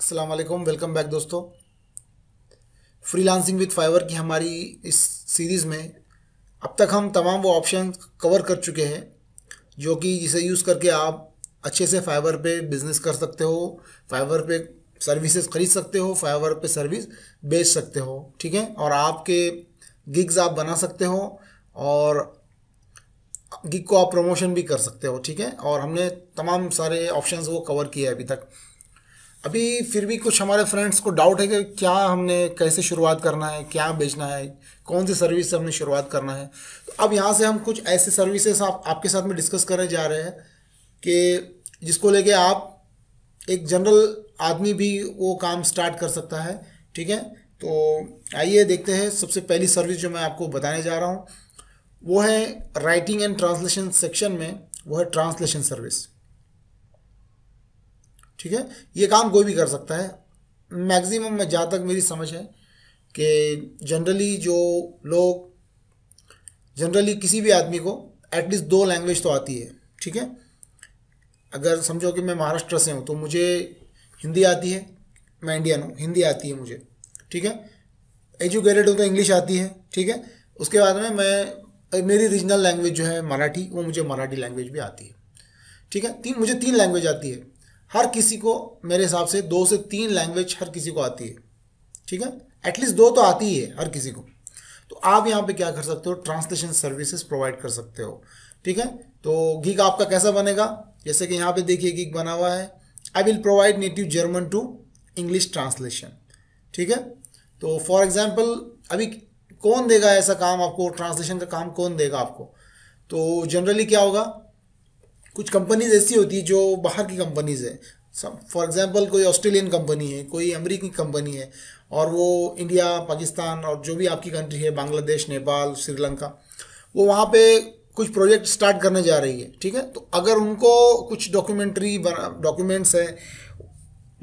Aslam welcome back दोस्तों freelancing with Fiverr की हमारी इस सीरीज़ में अब तक हम तमाम वो ऑप्शन कवर कर चुके हैं जो कि जिसे यूज़ करके आप अच्छे से फाइवर पे बिजनेस कर सकते हो फाइवर पे सर्विसेज खरीद सकते हो फाइवर पे सर्विस बेच सकते हो ठीक है और आपके गिग्स आप बना सकते हो और गिग को आप प्रमोशन भी कर सकते हो ठीक है और हमने तमाम सारे ऑप्शंस वो कवर किए अभी तक अभी फिर भी कुछ हमारे फ्रेंड्स को डाउट है कि क्या हमने कैसे शुरुआत करना है क्या बेचना है कौन सी सर्विस से हमने शुरुआत करना है तो अब यहाँ से हम कुछ ऐसे सर्विसेज आप, आपके साथ में डिस्कस करने जा रहे हैं कि जिसको लेके आप एक जनरल आदमी भी वो काम स्टार्ट कर सकता है ठीक है तो आइए देखते हैं सबसे पहली सर्विस जो मैं आपको बताने जा रहा हूँ वो है राइटिंग एंड ट्रांसलेशन सेक्शन में वो है ट्रांसलेशन सर्विस ठीक है ये काम कोई भी कर सकता है मैक्सिमम में जहाँ तक मेरी समझ है कि जनरली जो लोग जनरली किसी भी आदमी को एटलीस्ट दो लैंग्वेज तो आती है ठीक है अगर समझो कि मैं महाराष्ट्र से हूँ तो मुझे हिंदी आती है मैं इंडियन हूँ हिंदी आती है मुझे ठीक है एजुकेटेड हूँ तो इंग्लिश आती है ठीक है उसके बाद में मैं मेरी रीजनल लैंग्वेज जो है मराठी वो मुझे मराठी लैंग्वेज भी आती है ठीक है तीन मुझे तीन लैंग्वेज आती है हर किसी को मेरे हिसाब से दो से तीन लैंग्वेज हर किसी को आती है ठीक है एटलीस्ट दो तो आती ही है हर किसी को तो आप यहाँ पे क्या कर सकते हो ट्रांसलेशन सर्विसेज प्रोवाइड कर सकते हो ठीक है तो गीक आपका कैसा बनेगा जैसे कि यहाँ पे देखिए गीक बना हुआ है I will provide native German to English translation ठीक है तो फॉर एग्जाम्पल अभी कौन देगा ऐसा काम आपको ट्रांसलेशन का काम कौन देगा आपको तो जनरली क्या होगा कुछ कंपनीज ऐसी होती है जो बाहर की कंपनीज है फॉर एग्जाम्पल कोई ऑस्ट्रेलियन कंपनी है कोई अमेरिकी कंपनी है और वो इंडिया पाकिस्तान और जो भी आपकी कंट्री है बांग्लादेश नेपाल श्रीलंका वो वहाँ पे कुछ प्रोजेक्ट स्टार्ट करने जा रही है ठीक है तो अगर उनको कुछ डॉक्यूमेंट्री डॉक्यूमेंट्स हैं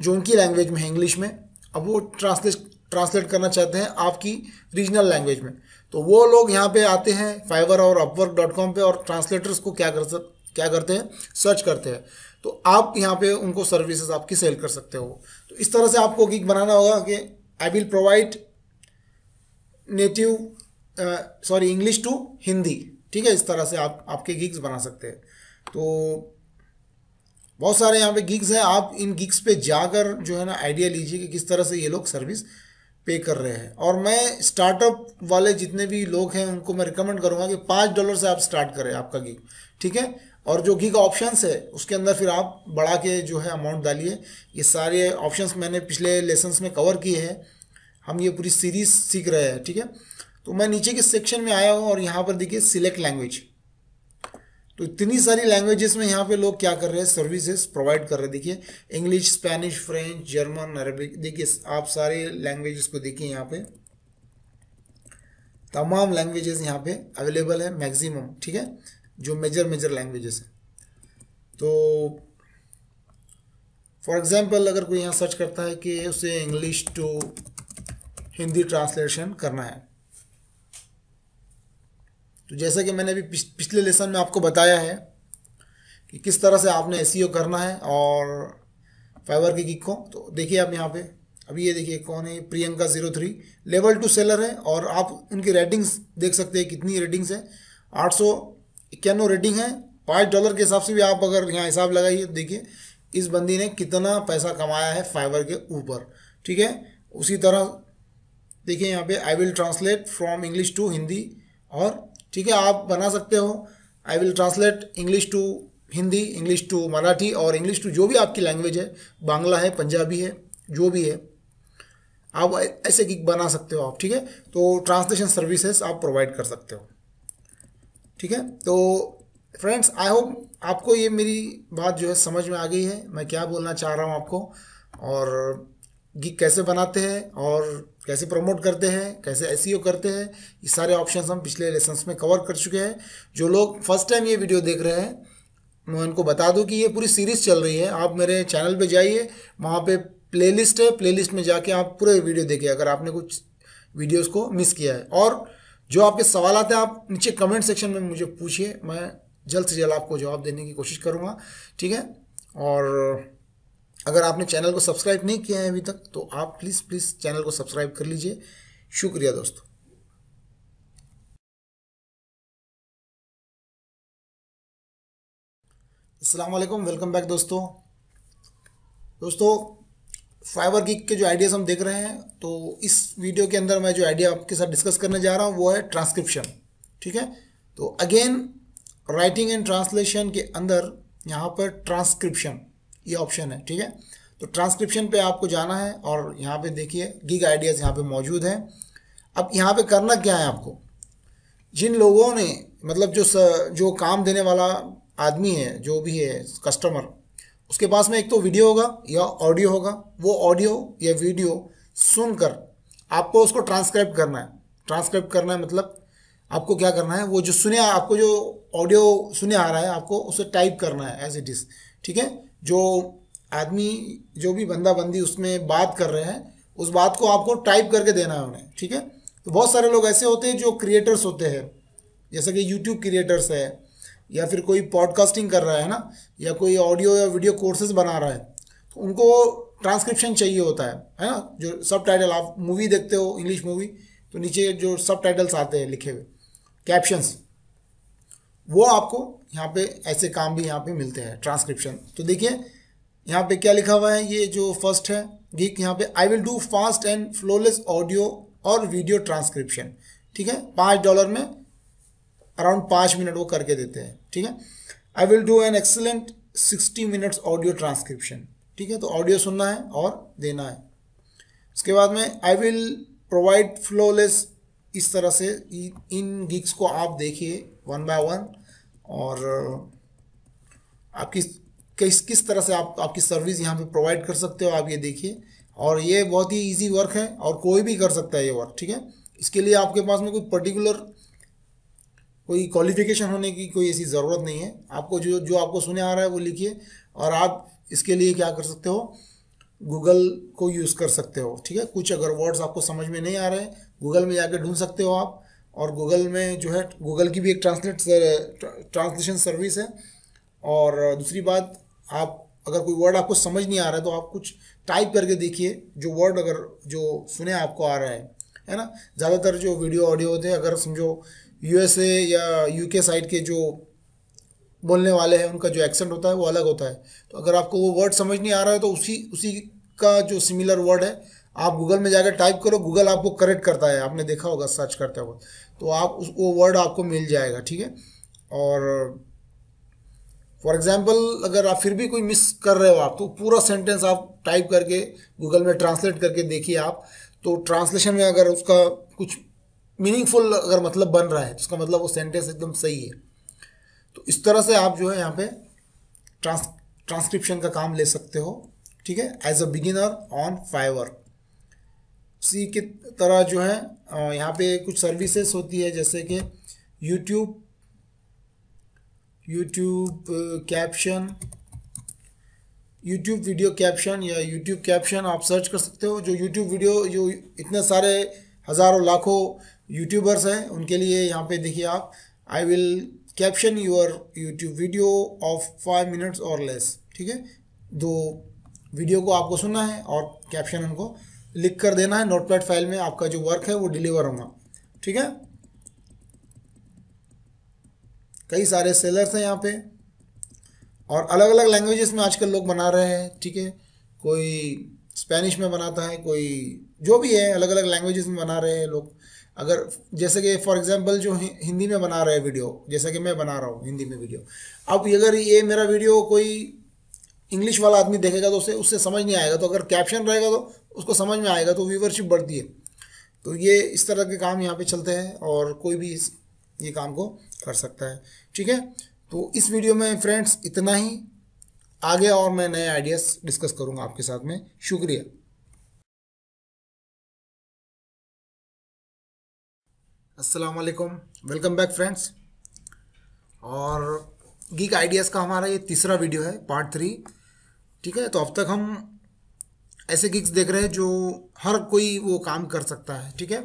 जो उनकी लैंग्वेज में है इंग्लिश में अब वो ट्रांसलेट ट्रांसलेट करना चाहते हैं आपकी रीजनल लैंग्वेज में तो वो लोग यहाँ पे आते हैं फाइवर और अपवर्क डॉट कॉम पर और ट्रांसलेटर्स को क्या कर सकते क्या करते हैं सर्च करते हैं तो आप यहाँ पे उनको सर्विसेज आपकी सेल कर सकते हो तो इस तरह से आपको गिग बनाना होगा कि I will provide native sorry English to Hindi ठीक है इस तरह से आप आपके गिग्स बना सकते हैं तो बहुत सारे यहाँ पे गिग्स हैं आप इन गिग्स पे जाकर जो है ना आइडिया लीजिए कि किस तरह से ये लोग सर्विस पे कर रहे हैं और मैं स्टार्टअप वाले जितने भी लोग हैं उनको मैं रिकमेंड करूँगा कि पाँच डॉलर से आप स्टार्ट करें आपका गिग ठीक है और जो घी का ऑप्शंस है उसके अंदर फिर आप बढ़ा के जो है अमाउंट डालिए ये सारे ऑप्शंस मैंने पिछले लेसन्स में कवर किए हैं हम ये पूरी सीरीज सीख रहे हैं ठीक है तो मैं नीचे के सेक्शन में आया हूँ और यहाँ पर देखिए सिलेक्ट लैंग्वेज तो इतनी सारी लैंग्वेजेस में यहाँ पे लोग क्या कर रहे हैं सर्विसेज प्रोवाइड कर रहे हैं देखिए English Spanish French German Arabic देखिए आप सारे लैंग्वेजेस को देखिए यहाँ पे तमाम लैंग्वेजेस यहाँ पे अवेलेबल है मैक्सिमम ठीक है जो मेजर मेजर लैंग्वेजेस हैं तो फॉर एग्ज़ाम्पल अगर कोई यहाँ सर्च करता है कि उसे इंग्लिश टू हिंदी ट्रांसलेशन करना है तो जैसा कि मैंने अभी पिछले लेसन में आपको बताया है कि किस तरह से आपने एस e करना है और फाइबर के गिग को तो देखिए आप यहाँ पे अभी ये देखिए कौन है Priyanka zero three level two seller है और आप उनकी रेटिंग्स देख सकते हैं कितनी रेटिंग्स है आठ सौ इक्यानवे रेटिंग है पाँच डॉलर के हिसाब से भी आप अगर यहाँ हिसाब लगाइए तो देखिए इस बंदी ने कितना पैसा कमाया है फाइबर के ऊपर ठीक है उसी तरह देखिए यहाँ पे I will translate from English to Hindi और ठीक है आप बना सकते हो I will translate English to Hindi English to Marathi और इंग्लिश टू जो भी आपकी लैंग्वेज है बांग्ला है पंजाबी है जो भी है आप ऐसे गिग बना सकते हो आप ठीक है तो ट्रांसलेशन सर्विसेज आप प्रोवाइड कर सकते हो ठीक है तो फ्रेंड्स आई होप आपको ये मेरी बात जो है समझ में आ गई है मैं क्या बोलना चाह रहा हूँ आपको और गिग कैसे बनाते हैं और कैसे प्रमोट करते हैं कैसे एस e करते हैं ये सारे ऑप्शन हम पिछले लेसन्स में कवर कर चुके हैं जो लोग फर्स्ट टाइम ये वीडियो देख रहे हैं मैं उनको बता दूं कि ये पूरी सीरीज़ चल रही है आप मेरे चैनल पे जाइए वहाँ पे प्लेलिस्ट है प्लेलिस्ट में जाके आप पूरे वीडियो देखिए अगर आपने कुछ वीडियोस को मिस किया है और जो आपके सवाल आते हैं आप नीचे कमेंट सेक्शन में मुझे पूछिए मैं जल्द से जल्द आपको जवाब देने की कोशिश करूँगा ठीक है और अगर आपने चैनल को सब्सक्राइब नहीं किया है अभी तक तो आप प्लीज़ प्लीज़ चैनल को सब्सक्राइब कर लीजिए शुक्रिया दोस्तों अस्सलाम वालेकुम वेलकम बैक दोस्तों दोस्तों फाइबर गिक के जो आइडियाज़ हम देख रहे हैं तो इस वीडियो के अंदर मैं जो आइडिया आपके साथ डिस्कस करने जा रहा हूँ वो है ट्रांसक्रिप्शन ठीक है तो अगेन राइटिंग एंड ट्रांसलेशन के अंदर यहाँ पर ट्रांसक्रिप्शन ये ऑप्शन है ठीक है तो ट्रांसक्रिप्शन पे आपको जाना है और यहाँ पे देखिए गिग आइडियाज़ यहाँ पे मौजूद हैं अब यहाँ पे करना क्या है आपको जिन लोगों ने मतलब जो स, जो काम देने वाला आदमी है जो भी है कस्टमर उसके पास में एक तो वीडियो होगा या ऑडियो होगा वो ऑडियो या वीडियो सुनकर आपको उसको ट्रांसक्राइब करना है ट्रांसक्राइब करना है मतलब आपको क्या करना है वो जो सुने आपको जो ऑडियो सुने आ रहा है आपको उसे टाइप करना है एज इट इज़ ठीक है जो आदमी जो भी बंदा बंदी उसमें बात कर रहे हैं उस बात को आपको टाइप करके देना है उन्हें ठीक है तो बहुत सारे लोग ऐसे होते हैं जो क्रिएटर्स होते हैं जैसे कि यूट्यूब क्रिएटर्स है या फिर कोई पॉडकास्टिंग कर रहा है ना या कोई ऑडियो या वीडियो कोर्सेज बना रहा है तो उनको ट्रांसक्रिप्शन चाहिए होता है है ना जो सब टाइटल आप मूवी देखते हो इंग्लिश मूवी तो नीचे जो सब टाइटल्स आते हैं लिखे हुए कैप्शंस वो आपको यहाँ पे ऐसे काम भी यहाँ पे मिलते हैं ट्रांसक्रिप्शन तो देखिए यहाँ पे क्या लिखा हुआ है ये जो फर्स्ट है गीक यहाँ पे I will do fast and flawless audio और वीडियो ट्रांसक्रिप्शन ठीक है पाँच डॉलर में अराउंड पाँच मिनट वो करके देते हैं ठीक है I will do an excellent sixty minutes audio transcription ठीक है तो ऑडियो सुनना है और देना है उसके बाद में आई विल प्रोवाइड फ्लोलेस इस तरह से इन गिग्स को आप देखिए वन बाय वन और uh, आपकी किस किस तरह से आप आपकी सर्विस यहाँ पे प्रोवाइड कर सकते हो आप ये देखिए और ये बहुत ही इजी वर्क है और कोई भी कर सकता है ये वर्क ठीक है इसके लिए आपके पास में कोई पर्टिकुलर कोई क्वालिफिकेशन होने की कोई ऐसी ज़रूरत नहीं है आपको जो जो आपको सुने आ रहा है वो लिखिए और आप इसके लिए क्या कर सकते हो गूगल को यूज़ कर सकते हो ठीक है कुछ अगर वर्ड्स आपको समझ में नहीं आ रहे हैं गूगल में जाकर ढूंढ सकते हो आप और गूगल में जो है गूगल की भी एक ट्रांसलेट ट्रांसलेशन सर्विस है और दूसरी बात आप अगर कोई वर्ड आपको समझ नहीं आ रहा है तो आप कुछ टाइप करके देखिए जो वर्ड अगर जो सुने आपको आ रहा है है ना ज़्यादातर जो वीडियो ऑडियो होते हैं अगर समझो यूएसए या यूके साइड के जो बोलने वाले हैं उनका जो एक्सेंट होता है वो अलग होता है तो अगर आपको वो वर्ड समझ नहीं आ रहा है तो उसी उसी का जो सिमिलर वर्ड है आप गूगल में जाकर टाइप करो गूगल आपको करेक्ट करता है आपने देखा होगा सर्च करते हुए तो आप उस वो वर्ड आपको मिल जाएगा ठीक है और फॉर एग्जाम्पल अगर आप फिर भी कोई मिस कर रहे हो आप तो पूरा सेंटेंस आप टाइप करके गूगल में ट्रांसलेट करके देखिए आप तो ट्रांसलेशन में अगर उसका कुछ मीनिंगफुल अगर मतलब बन रहा है उसका तो मतलब वो सेंटेंस एकदम सही है तो इस तरह से आप जो है यहाँ पे ट्रांस ट्रांसक्रिप्शन का काम ले सकते हो ठीक है as a beginner on Fiverr सी की तरह जो है यहाँ पे कुछ सर्विसेज होती है जैसे कि YouTube YouTube caption YouTube video caption या यूट्यूब कैप्शन आप सर्च कर सकते हो जो यूट्यूब वीडियो जो इतने सारे हज़ारों लाखों यूट्यूबर्स हैं उनके लिए यहाँ पे देखिए आप I will caption your YouTube video of five minutes और लेस ठीक है दो वीडियो को आपको सुनना है और कैप्शन उनको लिख कर देना है नोटपैड फाइल में आपका जो वर्क है वो डिलीवर होगा ठीक है कई सारे सेलर्स हैं यहाँ पे और अलग अलग लैंग्वेजेस में आजकल लोग बना रहे हैं ठीक है कोई स्पेनिश में बनाता है कोई जो भी है अलग अलग लैंग्वेजेस में बना रहे हैं लोग अगर जैसे कि फॉर एग्जांपल जो हिंदी में बना रहे हैं वीडियो जैसा कि मैं बना रहा हूँ हिंदी में वीडियो अब अगर ये मेरा वीडियो कोई इंग्लिश वाला आदमी देखेगा तो उसे उससे समझ नहीं आएगा तो अगर कैप्शन रहेगा तो उसको समझ में आएगा तो व्यूवरशिप बढ़ती है तो ये इस तरह के काम यहाँ पर चलते हैं और कोई भी इस ये काम को कर सकता है ठीक है तो इस वीडियो में फ्रेंड्स इतना ही आगे और मैं नए आइडियाज़ डिस्कस करूँगा आपके साथ में शुक्रिया असलकम वेलकम बैक फ्रेंड्स और गीक आइडियाज़ का हमारा ये तीसरा वीडियो है पार्ट थ्री ठीक है तो अब तक हम ऐसे गिग्स देख रहे हैं जो हर कोई वो काम कर सकता है ठीक है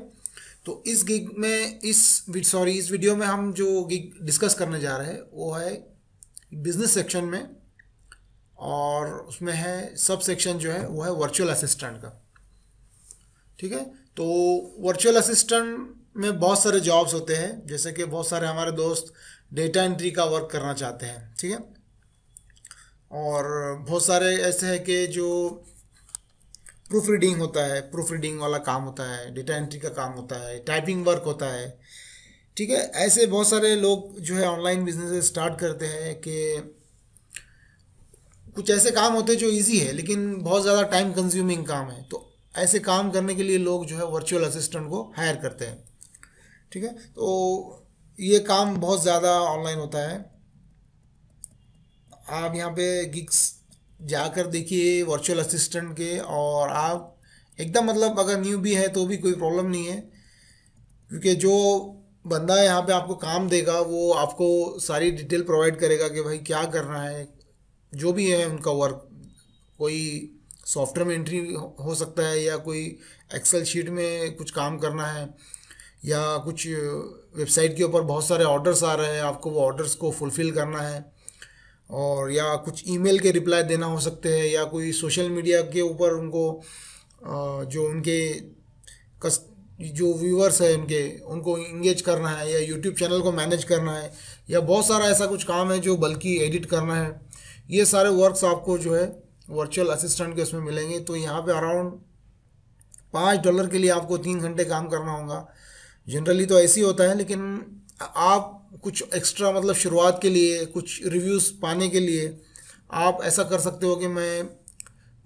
तो इस गिग में इस सॉरी इस वीडियो में हम जो गिग डिस्कस करने जा रहे हैं वो है बिजनेस सेक्शन में और उसमें है सब सेक्शन जो है वो है वर्चुअल असिस्टेंट का ठीक है तो वर्चुअल असिस्टेंट में बहुत सारे जॉब्स होते हैं जैसे कि बहुत सारे हमारे दोस्त डेटा एंट्री का वर्क करना चाहते हैं ठीक है और बहुत सारे ऐसे हैं कि जो प्रूफ रीडिंग होता है प्रूफ रीडिंग वाला काम होता है डेटा एंट्री का काम होता है टाइपिंग वर्क होता है ठीक है ऐसे बहुत सारे लोग जो है ऑनलाइन बिजनेस स्टार्ट करते हैं कि कुछ ऐसे काम होते हैं जो इजी है लेकिन बहुत ज़्यादा टाइम कंज्यूमिंग काम है तो ऐसे काम करने के लिए लोग जो है वर्चुअल असिस्टेंट को हायर करते हैं ठीक है तो ये काम बहुत ज़्यादा ऑनलाइन होता है आप यहाँ पे गिग्स जाकर देखिए वर्चुअल असिस्टेंट के और आप एकदम मतलब अगर न्यू भी है तो भी कोई प्रॉब्लम नहीं है क्योंकि जो बंदा यहाँ पे आपको काम देगा वो आपको सारी डिटेल प्रोवाइड करेगा कि भाई क्या करना है जो भी है उनका वर्क कोई सॉफ्टवेयर में एंट्री हो सकता है या कोई एक्सेल शीट में कुछ काम करना है या कुछ वेबसाइट के ऊपर बहुत सारे ऑर्डर्स आ रहे हैं आपको वो ऑर्डर्स को फुलफ़िल करना है और या कुछ ईमेल के रिप्लाई देना हो सकते हैं या कोई सोशल मीडिया के ऊपर उनको जो उनके कस जो व्यूवर्स हैं उनके उनको इंगेज करना है या यूट्यूब चैनल को मैनेज करना है या बहुत सारा ऐसा कुछ काम है जो बल्कि एडिट करना है ये सारे वर्क्स आपको जो है वर्चुअल असिस्टेंट के उसमें मिलेंगे तो यहाँ पे अराउंड पाँच डॉलर के लिए आपको तीन घंटे काम करना होगा जनरली तो ऐसे ही होता है लेकिन आप कुछ एक्स्ट्रा मतलब शुरुआत के लिए कुछ रिव्यूज़ पाने के लिए आप ऐसा कर सकते हो कि मैं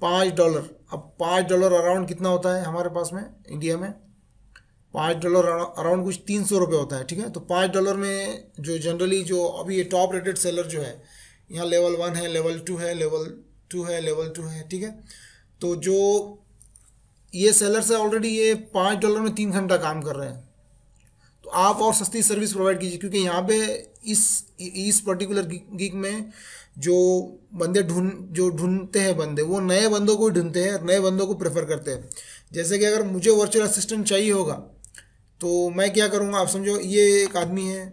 पाँच डॉलर अब पाँच डॉलर अराउंड कितना होता है हमारे पास में इंडिया में पाँच डॉलर अराउंड कुछ तीन सौ रुपये होता है ठीक है तो पाँच डॉलर में जो जनरली जो अभी ये टॉप रेटेड सेलर जो है यहाँ लेवल वन है लेवल टू है लेवल टू है लेवल टू है ठीक है तो जो ये सेलर से ऑलरेडी ये पाँच डॉलर में तीन घंटा काम कर रहे हैं तो आप और सस्ती सर्विस प्रोवाइड कीजिए क्योंकि यहाँ पे इस इस पर्टिकुलर गिग में जो बंदे ढूंढ धुन, जो ढूंढते हैं बंदे वो नए बंदों को ढूंढते हैं नए बंदों को प्रेफर करते हैं जैसे कि अगर मुझे वर्चुअल असिस्टेंट चाहिए होगा तो मैं क्या करूँगा आप समझो ये एक आदमी है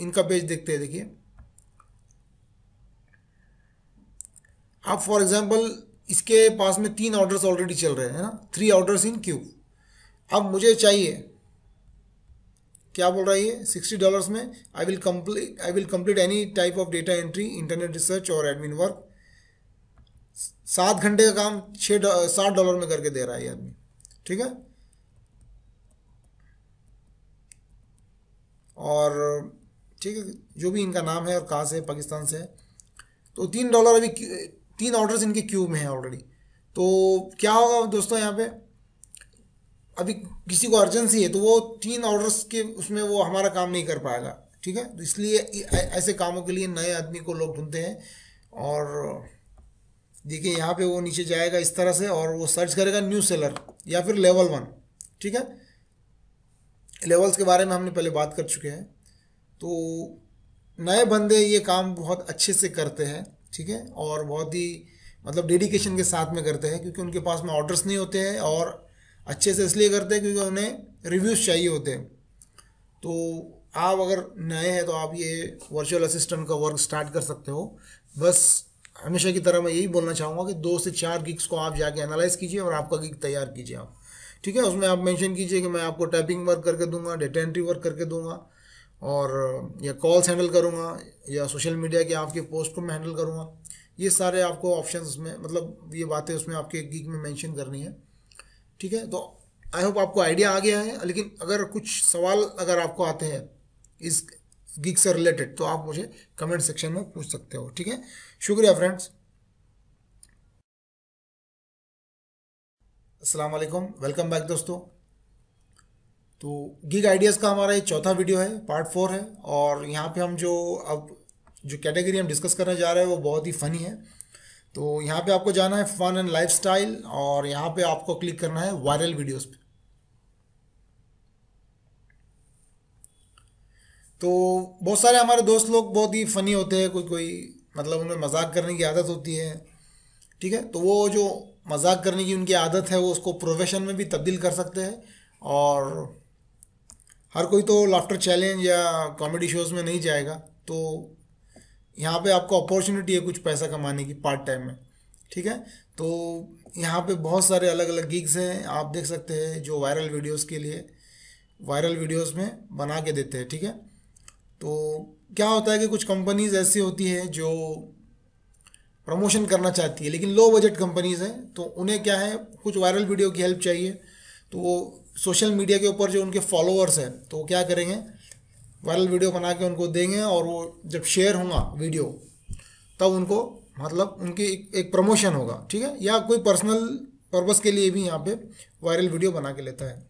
इनका पेज देखते हैं देखिए आप फॉर एग्जाम्पल इसके पास में तीन ऑर्डर्स ऑलरेडी चल रहे हैं ना थ्री ऑर्डर्स इन क्यू अब मुझे चाहिए क्या बोल रहा है ये सिक्सटी डॉलर्स में I will complete I will complete any type of data entry internet research और एडमिन वर्क सात घंटे का काम छः साठ डॉलर में करके दे रहा है ये आदमी ठीक है और ठीक है जो भी इनका नाम है और कहाँ से पाकिस्तान से है तो तीन डॉलर अभी तीन ऑर्डर्स इनके क्यूब में है ऑलरेडी तो क्या होगा दोस्तों यहाँ पे अभी किसी को अर्जेंसी है तो वो तीन ऑर्डर्स के उसमें वो हमारा काम नहीं कर पाएगा ठीक है तो इसलिए ऐसे कामों के लिए नए आदमी को लोग ढूंढते हैं और देखिए यहाँ पे वो नीचे जाएगा इस तरह से और वो सर्च करेगा न्यू सेलर या फिर लेवल वन ठीक है लेवल्स के बारे में हमने पहले बात कर चुके हैं तो नए बंदे ये काम बहुत अच्छे से करते हैं ठीक है और बहुत ही मतलब डेडिकेशन के साथ में करते हैं क्योंकि उनके पास में ऑर्डर्स नहीं होते हैं और अच्छे से इसलिए करते हैं क्योंकि उन्हें रिव्यूज़ चाहिए होते हैं तो आप अगर नए हैं तो आप ये वर्चुअल असिस्टेंट का वर्क स्टार्ट कर सकते हो बस हमेशा की तरह मैं यही बोलना चाहूँगा कि दो से चार गिग्स को आप जाके एनालाइज कीजिए और आपका गिग तैयार कीजिए आप ठीक है उसमें आप मेंशन कीजिए कि मैं आपको टाइपिंग वर्क करके दूंगा डेटा एंट्री वर्क करके दूंगा और या कॉल्स हैंडल करूँगा या सोशल मीडिया के आपके पोस्ट को मैं हैंडल करूँगा ये सारे आपको ऑप्शन उसमें मतलब ये बातें उसमें आपके गिग में मैंशन करनी है ठीक है तो आई होप आपको आइडिया आ गया है लेकिन अगर कुछ सवाल अगर आपको आते हैं इस गिग से रिलेटेड तो आप मुझे कमेंट सेक्शन में पूछ सकते हो ठीक है शुक्रिया फ्रेंड्स अस्सलाम वालेकुम वेलकम बैक दोस्तों तो गिग आइडियाज़ का हमारा ये चौथा वीडियो है पार्ट फोर है और यहाँ पे हम जो अब जो कैटेगरी हम डिस्कस करने जा रहे हैं वो बहुत ही फ़नी है तो यहाँ पे आपको जाना है फन एंड लाइफस्टाइल और यहाँ पे आपको क्लिक करना है वायरल वीडियोस पे तो बहुत सारे हमारे दोस्त लोग बहुत ही फ़नी होते हैं कोई कोई मतलब उनमें मजाक करने की आदत होती है ठीक है तो वो जो मजाक करने की उनकी आदत है वो उसको प्रोफेशन में भी तब्दील कर सकते हैं और हर कोई तो लाफ्टर चैलेंज या कॉमेडी शोज़ में नहीं जाएगा तो यहाँ पे आपको अपॉर्चुनिटी है कुछ पैसा कमाने की पार्ट टाइम में ठीक है तो यहाँ पे बहुत सारे अलग अलग गिग्स हैं आप देख सकते हैं जो वायरल वीडियोस के लिए वायरल वीडियोस में बना के देते हैं ठीक है तो क्या होता है कि कुछ कंपनीज ऐसी होती है जो प्रमोशन करना चाहती है लेकिन लो बजट कंपनीज़ हैं तो उन्हें क्या है कुछ वायरल वीडियो की हेल्प चाहिए तो वो सोशल मीडिया के ऊपर जो उनके फॉलोअर्स हैं तो वो क्या करेंगे वायरल वीडियो बना के उनको देंगे और वो जब शेयर होगा वीडियो तब उनको मतलब उनकी एक, एक प्रमोशन होगा ठीक है या कोई पर्सनल पर्पस के लिए भी यहाँ पे वायरल वीडियो बना के लेता है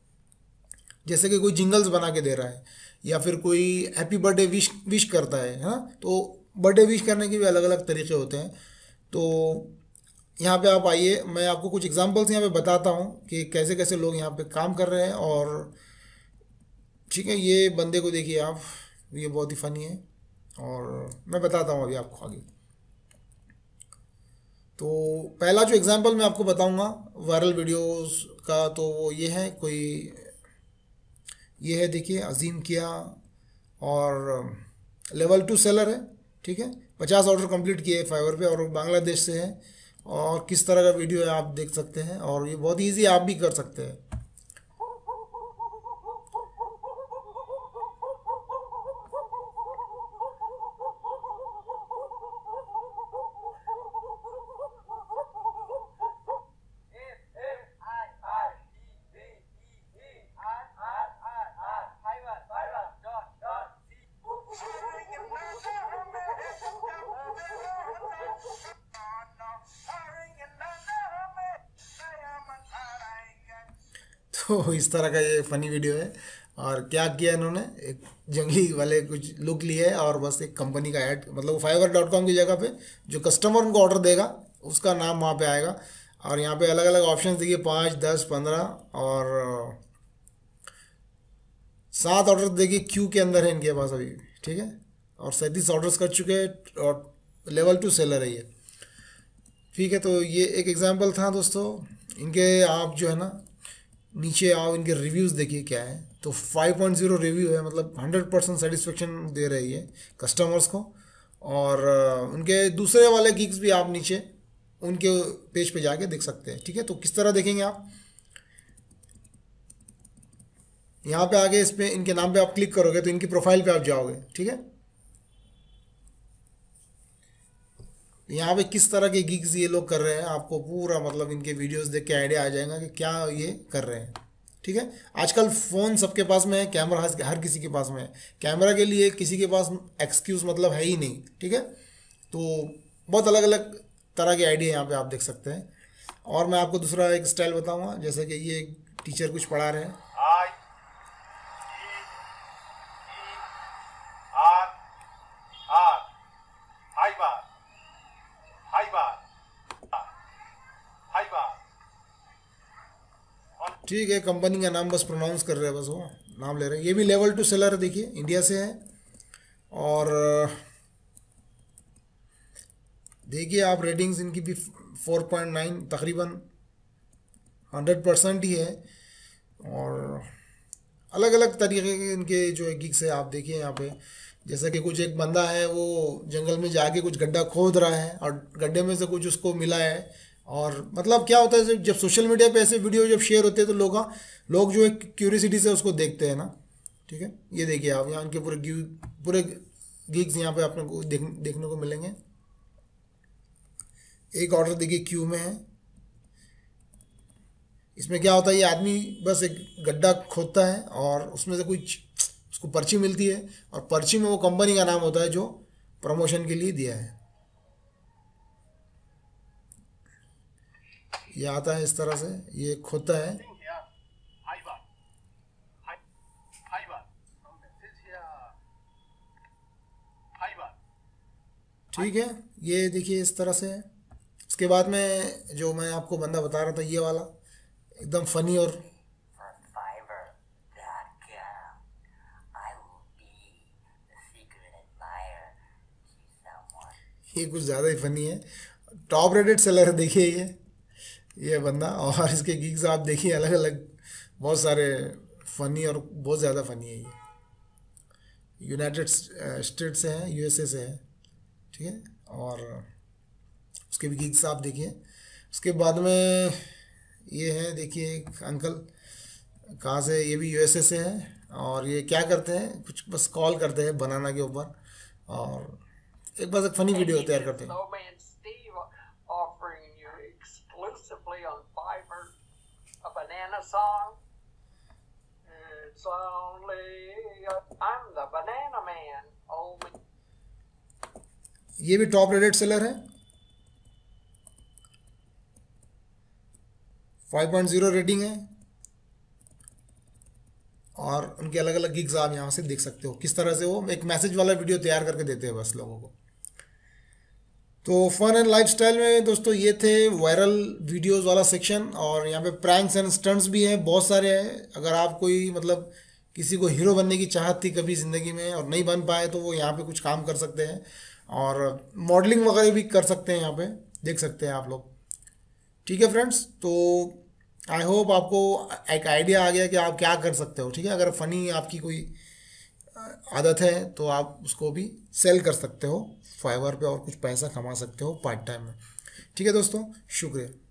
जैसे कि कोई जिंगल्स बना के दे रहा है या फिर कोई हैप्पी बर्थडे विश विश करता है है ना तो बर्थडे विश करने के भी अलग अलग तरीके होते हैं तो यहाँ पे आप आइए मैं आपको कुछ एग्जांपल्स यहाँ पे बताता हूँ कि कैसे कैसे लोग यहाँ पे काम कर रहे हैं और ठीक है ये बंदे को देखिए आप ये बहुत ही फनी है और मैं बताता हूँ अभी आपको आगे तो पहला जो एग्ज़ाम्पल मैं आपको बताऊंगा वायरल वीडियोस का तो वो ये है कोई ये है देखिए अजीम किया और लेवल टू सेलर है ठीक है पचास ऑर्डर कंप्लीट किए फाइवर पे और बांग्लादेश से है और किस तरह का वीडियो है आप देख सकते हैं और ये बहुत ईजी आप भी कर सकते हैं तो इस तरह का ये फनी वीडियो है और क्या किया इन्होंने एक जंगली वाले कुछ लुक लिए है और बस एक कंपनी का ऐड मतलब फाइवर डॉट कॉम की जगह पे जो कस्टमर उनको ऑर्डर देगा उसका नाम वहाँ पे आएगा और यहाँ पे अलग अलग ऑप्शन देखिए पाँच दस पंद्रह और सात ऑर्डर देखिए क्यू के अंदर है इनके पास अभी ठीक है और सैंतीस ऑर्डर्स कर चुके हैं और लेवल टू सेलर है ये ठीक है तो ये एक एग्ज़ाम्पल था दोस्तों इनके आप जो है ना नीचे आओ इनके रिव्यूज़ देखिए क्या है तो 5.0 रिव्यू है मतलब 100 परसेंट सेटिस्फेक्शन दे रही है कस्टमर्स को और उनके दूसरे वाले गिग्स भी आप नीचे उनके पेज पे जाके देख सकते हैं ठीक है तो किस तरह देखेंगे आप यहाँ पे आगे इस पर इनके नाम पे आप क्लिक करोगे तो इनकी प्रोफाइल पे आप जाओगे ठीक है यहाँ पे किस तरह के गिग्स ये लोग कर रहे हैं आपको पूरा मतलब इनके वीडियोस देख के आइडिया आ जाएगा कि क्या ये कर रहे हैं ठीक है आजकल फ़ोन सबके पास में है कैमरा हर किसी के पास में है कैमरा के लिए किसी के पास एक्सक्यूज़ मतलब है ही नहीं ठीक है तो बहुत अलग अलग तरह के आइडिया यहाँ पर आप देख सकते हैं और मैं आपको दूसरा एक स्टाइल बताऊँगा जैसे कि ये टीचर कुछ पढ़ा रहे हैं ठीक है कंपनी का नाम बस प्रोनाउंस कर रहे हैं बस वो नाम ले रहे हैं ये भी लेवल टू सेलर देखिए इंडिया से है और देखिए आप रेटिंग्स इनकी भी 4.9 तकरीबन 100 परसेंट ही है और अलग अलग तरीके के इनके जो है गिग्स है आप देखिए यहाँ पे जैसा कि कुछ एक बंदा है वो जंगल में जाके कुछ गड्ढा खोद रहा है और गड्ढे में से कुछ उसको मिला है और मतलब क्या होता है जब सोशल मीडिया पे ऐसे वीडियो जब शेयर होते हैं तो लोग हाँ, लोग जो है क्यूरियसिटी से उसको देखते हैं ना ठीक है ये देखिए आप यहाँ के पूरे पूरे गिग्स यहाँ पे आपने देख, देखने को मिलेंगे एक ऑर्डर देखिए क्यू में है इसमें क्या होता है ये आदमी बस एक गड्ढा खोदता है और उसमें से कुछ उसको पर्ची मिलती है और पर्ची में वो कंपनी का नाम होता है जो प्रमोशन के लिए दिया है ये आता है इस तरह से ये खुदता है ठीक है ये देखिए इस तरह से इसके बाद में जो मैं आपको बंदा बता रहा था ये वाला एकदम फनी और ये कुछ ज़्यादा ही फनी है टॉप रेटेड सेलर है देखिए ये ये बंदा और इसके गिग्स आप देखिए अलग अलग बहुत सारे फ़नी और बहुत ज़्यादा फ़नी है ये यूनाइटेड स्टेट से है यूएसए से है ठीक है और उसके भी गिग्स आप देखिए उसके बाद में ये है देखिए एक अंकल कहाँ से ये भी यूएसए से है और ये क्या करते हैं कुछ बस कॉल करते हैं बनाना के ऊपर और एक बस एक फ़नी वीडियो तैयार करते हैं song. It's only uh, I'm the banana man. Oh ये भी टॉप रेटेड सेलर है 5.0 रेटिंग है और उनके अलग अलग गिग्स आप यहाँ से देख सकते हो किस तरह से वो एक मैसेज वाला वीडियो तैयार करके देते हैं बस लोगों को तो फन एंड लाइफस्टाइल में दोस्तों ये थे वायरल वीडियोस वाला सेक्शन और यहाँ पे प्रैंक्स एंड स्टंट्स भी हैं बहुत सारे हैं अगर आप कोई मतलब किसी को हीरो बनने की चाहत थी कभी ज़िंदगी में और नहीं बन पाए तो वो यहाँ पे कुछ काम कर सकते हैं और मॉडलिंग वगैरह भी कर सकते हैं यहाँ पे देख सकते हैं आप लोग ठीक है फ्रेंड्स तो आई होप आपको एक आइडिया आ गया कि आप क्या कर सकते हो ठीक है अगर फ़नी आपकी कोई आदत है तो आप उसको भी सेल कर सकते हो फाइवर पे और कुछ पैसा कमा सकते हो पार्ट टाइम में ठीक है दोस्तों शुक्रिया